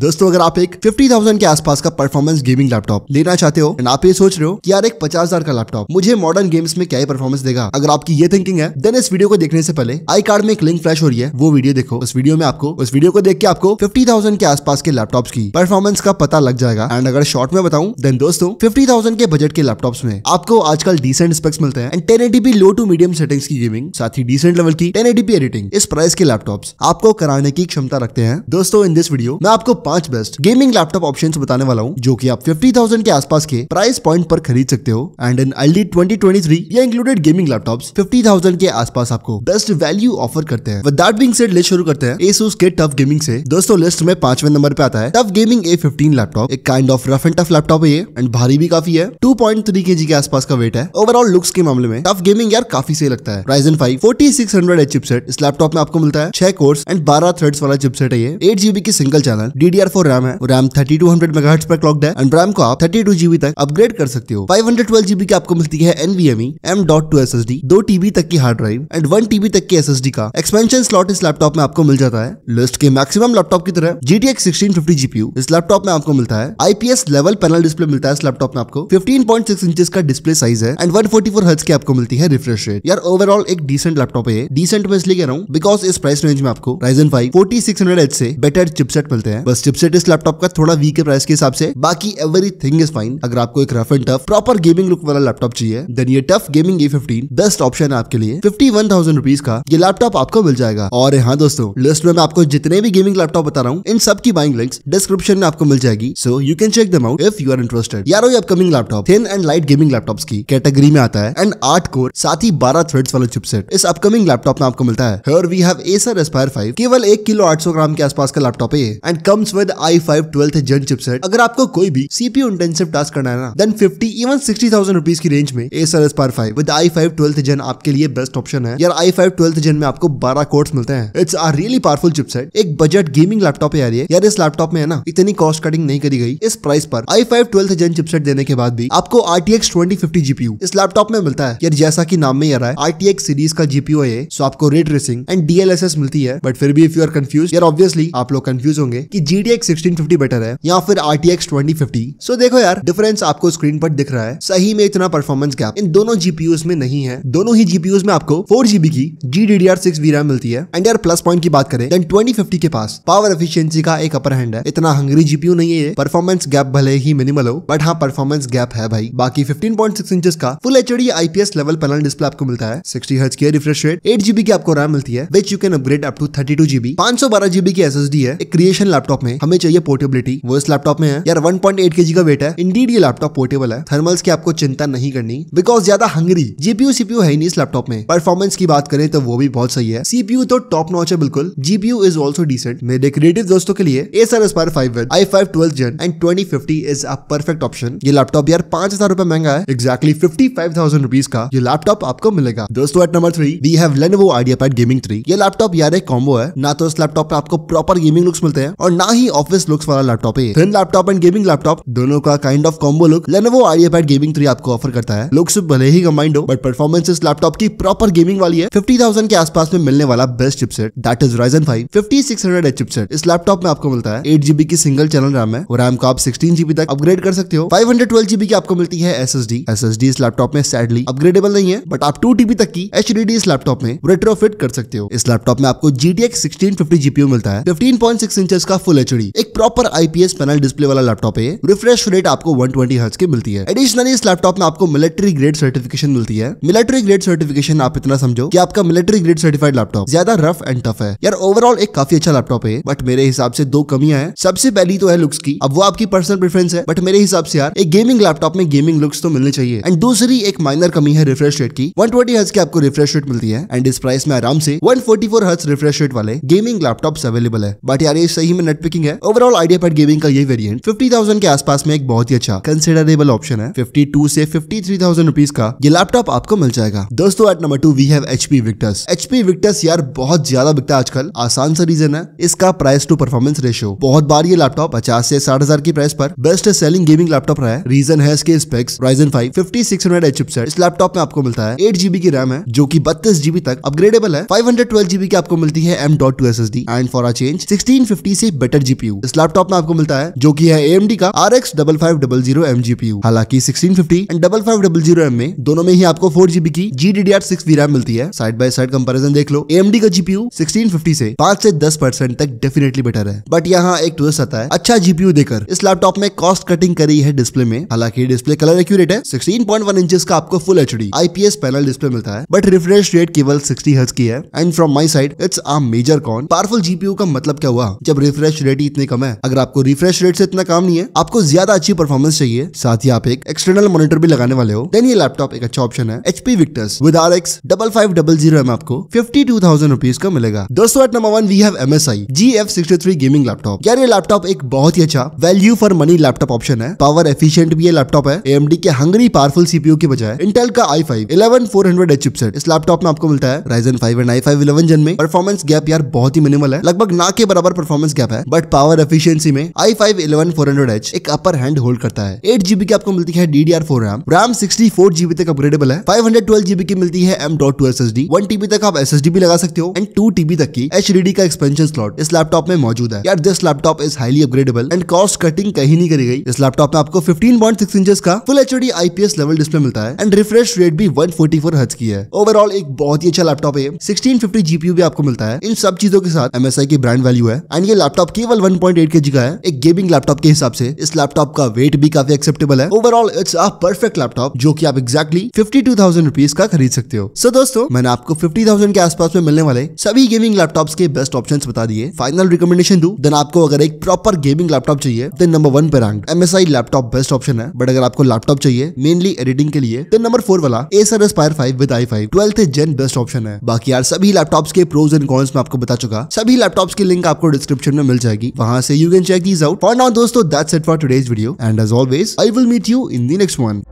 दोस्तों अगर आप एक 50,000 के आसपास का परफॉर्मेंस गेमिंग लैपटॉप लेना चाहते हो एंड आप ये सोच रहे हो कि यार एक 50,000 का लैपटॉप मुझे मॉडर्न गेम्स में क्या परफॉर्मेंस देगा अगर आपकी ये थिंकिंग है देन इस वीडियो को देखने से पहले आई कार्ड में एक लिंक फ्लैश हो रही है वो वीडियो देखो उस वीडियो में आपको उस वीडियो को देख के आपको फिफ्टी के आसपास के लैपटॉप की परफॉर्मेंस का पता लग जाएगा एंड अगर शॉर्ट में बताऊँ देन दोस्तों फिफ्टी के बजट के लैपटॉप में आपको आजकल डिसेंट स्पेक्स मिलते हैं and ten low to medium settings की गेमिंग साथ ही डिसेंट लेवल की टेन एडिटिंग इस प्राइस के लैपटॉप आपको कराने की क्षमता रखते हैं दोस्तों इन दिस वीडियो मैं आपको पांच बेस्ट गेमिंग लैपटॉप ऑप्शन बताने वाला हूँ जो की आप फिफ्टी थाउजेंड के आसपास के प्राइस पॉइंट पर खरीद सकते हो and in L D twenty twenty three या included gaming laptop fifty thousand के आसपास आपको बेस्ट वैल्यू ऑफर करते हैं दैट बिंग सेट लिस्ट शुरू करते हैं एसूस के टफ गेमिंग से दोस्तों लिस्ट में पांचवे नंबर पे आता है TUF gaming A fifteen laptop एक kind of rough and tough laptop है ये एंड भारी भी काफी है टू पॉइंट थ्री के जी के आसपास का वेट है ओवरऑल लुक्स के मामले में टफ गेमिंग यार काफी सही लगता है Ryzen five forty six hundred chipset इस लैपटॉप में आपको मिलता है छह कोर्स एंड बारह थ्रेड्स वाला चिपसेट है ये एट जीबी की single channel D DDR4 RAM है RAM 3200 MHz पर क्लॉक्ड है एंड RAM को आप 32 जीबी तक अपग्रेड कर सकते हो 512 जीबी की आपको मिलती है NVMe M.2 SSD 2 टीबी तक की हार्ड ड्राइव एंड 1 टीबी तक की SSD का एक्सपेंशन स्लॉट इस लैपटॉप में आपको मिल जाता है लिस्ट के मैक्सिमम लैपटॉप की तरह GTX 1650 GPU इस लैपटॉप में आपको मिलता है IPS लेवल पैनल डिस्प्ले मिलता है इस लैपटॉप में आपको 15.6 इंचेस का डिस्प्ले साइज है एंड 144 Hz की आपको मिलती है रिफ्रेश रेट यार ओवरऑल एक डिसेंट लैपटॉप है डिसेंट मैं इसलिए कह रहा हूं बिकॉज इस प्राइस रेंज में आपको Ryzen 5 4600H से बेटर चिपसेट मिलते हैं बस चिपसेट इस लैपटॉप का थोड़ा वीक है प्राइस के हिसाब से बाकी एवरी थिंग इज फाइन अगर आपको एक rough and tough proper gaming look वाला लैपटॉप चाहिए देन ये TUF gaming A fifteen best option है आपके लिए फिफ्टी वन थाउजेंड रुपीज का ये लैपटॉप आपको मिल जाएगा और यहाँ दोस्तों लिस्ट में मैं आपको जितने भी गेमिंग लैपटॉप बता रहा हूँ इन सब की बाइंग लिंक्स डिस्क्रिप्शन में आपको मिल जाएगी so you can check them out if you are interested यार ये upcoming laptop thin and light gaming laptop की कैटेगरी में आता है एंड आठ कोर साथ ही बारह थ्रेड्स वाला चिपसेट इस अपकमिंग लैपटॉप में आपको मिलता है we have Acer Aspire five केवल एक किलो आठ सौ ग्राम के आसपास का लैपटॉप है and comes with I five twelfth gen chipset अगर आपको कोई भी सीपी इंटेंसिव टास्क करना है ना then fifty even sixty thousand rupees की रेंज में Acer Aspire five with I five twelfth gen आपके लिए बेस्ट ऑप्शन है यार आई फाइव ट्वेल्थ जन में आपको बारह कोर्स मिलते हैं it's are really powerful chipset एक बजट गेमिंग लैपटॉप है यार ये यार इस लैपटॉप में है ना इतनी कॉस्ट कटिंग नहीं करी गई इस प्राइस पर i five twelfth gen chipset देने के बाद भी आपको R T X twenty fifty GPU इस लैपटॉप में मिलता है यार जैसा की नाम में यार है आर टी एक्स सीरीज का जीपीओ है सो आपको ray tracing and D L S S मिलती है बट फिर भी इफ यू आर कंफ्यूज यार ऑब्वियसली आप लोग कंफ्यूज होंगे की जी GTX 1650 बेटर है या फिर RTX 2050? एक्स सो देखो यार डिफरेंस आपको स्क्रीन पर दिख रहा है सही में इतना परफॉर्मेंस गैप इन दोनों जीपीयू में नहीं है दोनों ही जीपीयू में आपको फोर जीबी की G D D R six V RAM मिलती है एंड यार प्लस पॉइंट की बात करें देन ट्वेंटी फिफ्टी के पास पावर एफिशियंसी का एक अपर हैंड है इतना हंगरी जीपीयू नहीं है परफॉर्मेंस गैप भले ही मिनिमल हो बट हाँ परफॉर्मेंस गैप है भाई बाकी 15.6 इंचेस का full H D IPS level panel display आपको मिलता है 60 हर्ट्ज की रिफ्रेश रेट 8 जीबी की आपको रैम मिलती है which you can upgrade up to 32 GB 512 GB की एसएसडी है एक क्रिएशन लैपटॉप में में हमें चाहिए पोर्टेबिलिटी वो इस लैपटॉप में है यार 1.8 पॉइंट का वेट है इंडीड ये लैपटॉप पोर्टेबल है थर्मल्स की आपको चिंता नहीं करनी बिकॉज ज्यादा हंगरी जीपीयू सीपीयू है नहीं इस लैपटॉप में परफॉर्मेंस की बात करें तो वो भी बहुत सही है सीपीयू तो टॉप नॉच है बिल्कुल जीपीयू इज ऑल्सो डिसेंट मेरे क्रिएटिव दोस्तों के लिए Acer Aspire five with I five twelfth gen and twenty fifty is a perfect option ये लैपटॉप यार पांच हजार रुपए महंगा है exactly fifty five thousand rupees का ये लैपटॉप आपको मिलेगा दोस्तों at number three we have Lenovo IdeaPad gaming three ये लैपटॉप यार एक कॉम्बो है ना तो इस लैपटॉप पे आपको प्रॉपर गेमिंग लुक्स मिलते हैं और ना ही ही ऑफिस लुक्स वाला लैपटॉप है thin laptop and gaming laptop दोनों का kind of combo look Lenovo IdeaPad gaming three आपको ऑफर करता है लुक्स भले ही कम्बाइंड हो बट परफॉर्मेंस इस लैपटॉप की प्रॉपर गेमिंग वाली है फिफ्टी के आसपास में मिलने वाला best chipset that is Ryzen five fifty six hundred chipset इस लैपटॉप में आपको मिलता है एट जीबी की सिंगल चैनल रैम है और रैम को आप सिक्सटीन जीबी तक अपग्रेड कर सकते हो फाइव हंड्रेड ट्वेल्व जीबी की आपको मिलती है S S D S S D इस लैपटॉप में सैडली अपग्रेडेबल नहीं है बट आप टू टीबी तक की एच डी डी इस लैपटॉप में रेट्रोफिट कर सकते हो इस लैपटॉप में आपको G T X sixteen fifty GPU मिलता है फिफ्टीन पॉइंट सिक्स इंच का फुल एच एचडी एक प्रॉपर आईपीएस पैनल डिस्प्ले वाला लैपटॉप है रिफ्रेश रेट आपको 120 ट्वेंटी की मिलती है एडिशनली इस लैपटॉप में आपको मिलिट्री ग्रेड सर्टिफिकेशन मिलती है मिलिट्री ग्रेड सर्टिफिकेशन आप इतना समझो कि आपका मिलिट्री ग्रेड सर्टिफाइड लैपटॉप ज्यादा रफ एंड टफ है यार ओवरऑल एक काफी अच्छा लैपटॉप है बट मेरे हिसाब से दो कमियां हैं सबसे पहली तो है लुक्स की अब वो आपकी पर्सनल प्रेफरेंस है बट मेरे हिसाब से यार एक गेमिंग लैपटॉप में गेमिंग लुक्स तो मिलने चाहिए एंड दूसरी एक माइनर कमी है रिफ्रेश रेट की वन ट्वेंटी की आपको रिफ्रेश रेट मिलती है एंड इस प्राइस में आराम से one forty four refresh rate वाले गेमिंग लैपटॉप अवेलेबल है बट यार ये सही में नेट लुकिंग है ओवरऑल आइडिया पैड गेमिंग का ये वेरिएंट 50,000 के आसपास में एक बहुत ही अच्छा कंसिडरेबल ऑप्शन है 52 से 53,000 रुपीस का ये लैपटॉप आपको मिल जाएगा दोस्तों at number two we have HP Victus HP Victus यार बहुत ज्यादा बिकता है आजकल आसान सा रीजन है इसका प्राइस टू परफॉर्मेंस रेशियो बहुत बार ये लैपटॉप पचास से साठ हजार की प्राइस पर बेस्ट सेलिंग गेमिंग लैपटॉप रहा है रीजन है इसके specs Ryzen five fifty six hundred chipset इस लैपटॉप में आपको मिलता है एट जीबी की रैम है जो की बत्तीस जीबी तक अपग्रेडेबल है फाइव हंड्रेड ट्वेल्व जीबी की आपको मिलती है M dot two S S D and for a change sixteen fifty से बेटर जीपीयू इस लैपटॉप में आपको मिलता है जो की है एएमडी का R X double five double zero M GPU हालांकि sixteen fifty and double five double zero M में दोनों में ही आपको फोर जीबी की G D D R six RAM मिलती है साइड बाय साइड कंपेरिजन देख लो एएमडी का जीपीयू 1650 से पांच से दस परसेंट तक डेफिनेटली बेटर है बट यहाँ एक ट्विस्ट आता है अच्छा जीपीयू देकर इस लैपटॉप में कॉस्ट कटिंग करी है डिस्प्ले में हालांकि डिस्प्ले कलर एक्यूरेट है 16.1 इंच का आपको full H IPS panel display मिलता है बट रिफ्रेश रेट केवल सिक्सटी हर्ज की है and from my side it's a major con powerful GPU का मतलब क्या हुआ जब रिफ्रेश रेट रेट इतने कम है अगर आपको रिफ्रेश रेट से इतना काम नहीं है आपको ज्यादा अच्छी परफॉर्मेंस चाहिए साथ ही आप एक एक्सटर्नल मॉनिटर भी लगाने वाले हो देन ये लैपटॉप एक अच्छा ऑप्शन है HP Victus with R X double five double zero M आपको फिफ्टी टू थाउजेंड रुपीज का मिलेगा दोस्तों at number one we have M S I G F sixty three gaming laptop यार ये लैपटॉप एक बहुत ही अच्छा value for money laptop option है पावर एफिशियंट भी ये लैपटॉप है एम डी के हंगरी पावरफुल सीपीयू के बजाय इंटेल का i five eleven four hundred H chipset इस लैपटॉप में आपको मिलता है Ryzen five and i five eleven gen में परफॉर्मेंस गैप यार बहुत ही मिनिमल है लगभग ना के बराबर परफॉर्मेंस गैप है बट पावर एफिशिएंसी में i five eleven four hundred H एक अपर हैंड होल्ड करता है एट जीबी की आपको मिलती है D D R four RAM RAM sixty four GB तक अपग्रेडेबल है फाइव हंड्रेड ट्वेल्व जीबी की मिलती है M dot two S S D one TB तक आप एस एस डी भी लगा सकते हो एंड टू टीबी तक की एच डी डी का एक्सपेंशन स्लॉट इस लैपटॉप में मौजूद है यार this laptop is highly upgradeable and cost cutting कहीं नहीं करी गई इस लैपटॉप में आपको फिफ्टीन पॉइंट सिक्स इंचेस का full H D IPS level display मिलता है एंड रिफ्रेश रेट भी वन फोर्टी फोर हज की है ओवरऑल एक बहुत ही अच्छा लैपटॉप है सिक्सटीन फिफ्टी जीपीयू भी आपको मिलता है इन सब चीजों के साथ आई की ब्रांड वैल्यू है एंड ये लैपटॉप केवल मॉडल 1.8 केजी का है एक गेमिंग लैपटॉप के हिसाब से इस लैपटॉप का वेट भी काफी एक्सेप्टेबल है overall it's a perfect laptop जो कि आप exactly fifty two thousand rupees का खरीद सकते हो सो so, दोस्तों मैंने आपको फिफ्टी थाउजेंड के आसपास में मिलने वाले सभी गेमिंग लैपटॉप के बेस्ट ऑप्शन बता दिए फाइनल रिकमेंडेशन दू देन आपको अगर एक प्रॉपर गेमिंग लैपटॉप चाहिए देन नंबर वन पे रैंक आई लैपटॉप बेस्ट ऑप्शन है बट अगर आपको लैपटॉप चाहिए मेनली एडिटिंग के लिए देन नंबर फोर वाला Acer Aspire five with I five twelfth gen best option है बाकी यार सभी लैपटॉप के प्रोज एंड कॉन्स में आपको बता चुका सभी लैपटॉप की लिंक आपको डिस्क्रिप्शन में मिल जाएगी जाएगी वहां से you can check these out और नाउ दोस्तों that's it for today's video and as always I will meet you in the next one